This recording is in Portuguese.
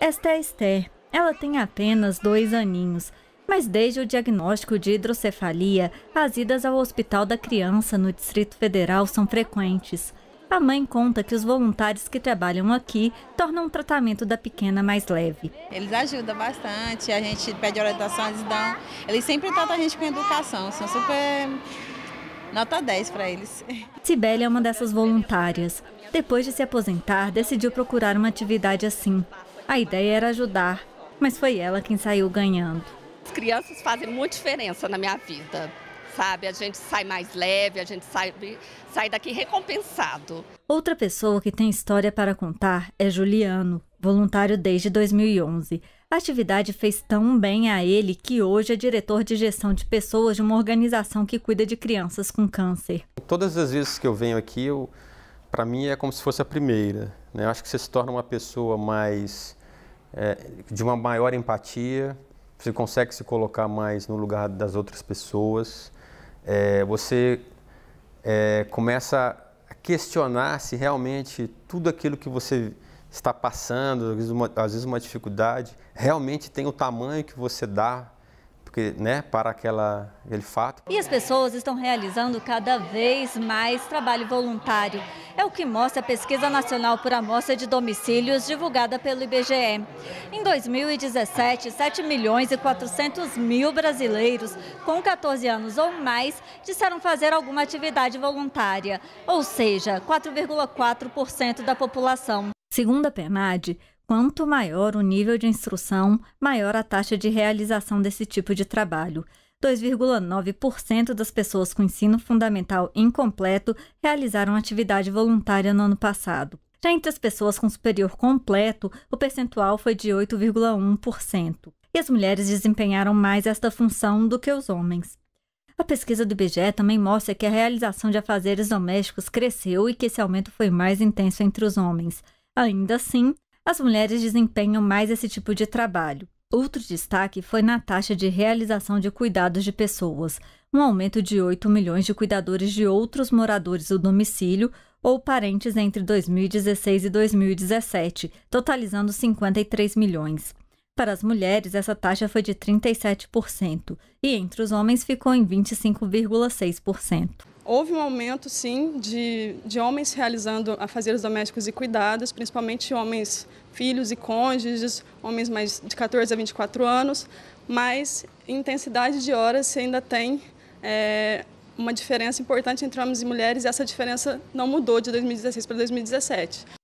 Esta é Esther. Ela tem apenas dois aninhos, mas desde o diagnóstico de hidrocefalia, as idas ao hospital da criança no Distrito Federal são frequentes. A mãe conta que os voluntários que trabalham aqui tornam o tratamento da pequena mais leve. Eles ajudam bastante, a gente pede orientação, eles dão. Eles sempre tratam a gente com educação, são super. Nota 10 para eles. Cibele é uma dessas voluntárias. Depois de se aposentar, decidiu procurar uma atividade assim. A ideia era ajudar, mas foi ela quem saiu ganhando. As crianças fazem muita diferença na minha vida, sabe? A gente sai mais leve, a gente sai, sai daqui recompensado. Outra pessoa que tem história para contar é Juliano, voluntário desde 2011. A atividade fez tão bem a ele que hoje é diretor de gestão de pessoas de uma organização que cuida de crianças com câncer. Todas as vezes que eu venho aqui, para mim é como se fosse a primeira. Né? Eu acho que você se torna uma pessoa mais é, de uma maior empatia, você consegue se colocar mais no lugar das outras pessoas, é, você é, começa a questionar se realmente tudo aquilo que você está passando, às vezes, uma, às vezes uma dificuldade, realmente tem o tamanho que você dá porque, né, para aquela, aquele fato. E as pessoas estão realizando cada vez mais trabalho voluntário. É o que mostra a Pesquisa Nacional por Amostra de Domicílios divulgada pelo IBGE. Em 2017, 7 milhões e 400 mil brasileiros com 14 anos ou mais disseram fazer alguma atividade voluntária, ou seja, 4,4% da população. Segundo a PEMAD, quanto maior o nível de instrução, maior a taxa de realização desse tipo de trabalho. 2,9% das pessoas com ensino fundamental incompleto realizaram atividade voluntária no ano passado. Já entre as pessoas com superior completo, o percentual foi de 8,1%. E as mulheres desempenharam mais esta função do que os homens. A pesquisa do IBGE também mostra que a realização de afazeres domésticos cresceu e que esse aumento foi mais intenso entre os homens. Ainda assim, as mulheres desempenham mais esse tipo de trabalho. Outro destaque foi na taxa de realização de cuidados de pessoas, um aumento de 8 milhões de cuidadores de outros moradores do domicílio ou parentes entre 2016 e 2017, totalizando 53 milhões. Para as mulheres, essa taxa foi de 37% e entre os homens ficou em 25,6%. Houve um aumento, sim, de, de homens realizando afazeres domésticos e cuidados, principalmente homens filhos e cônjuges, homens mais de 14 a 24 anos, mas em intensidade de horas se ainda tem é, uma diferença importante entre homens e mulheres e essa diferença não mudou de 2016 para 2017.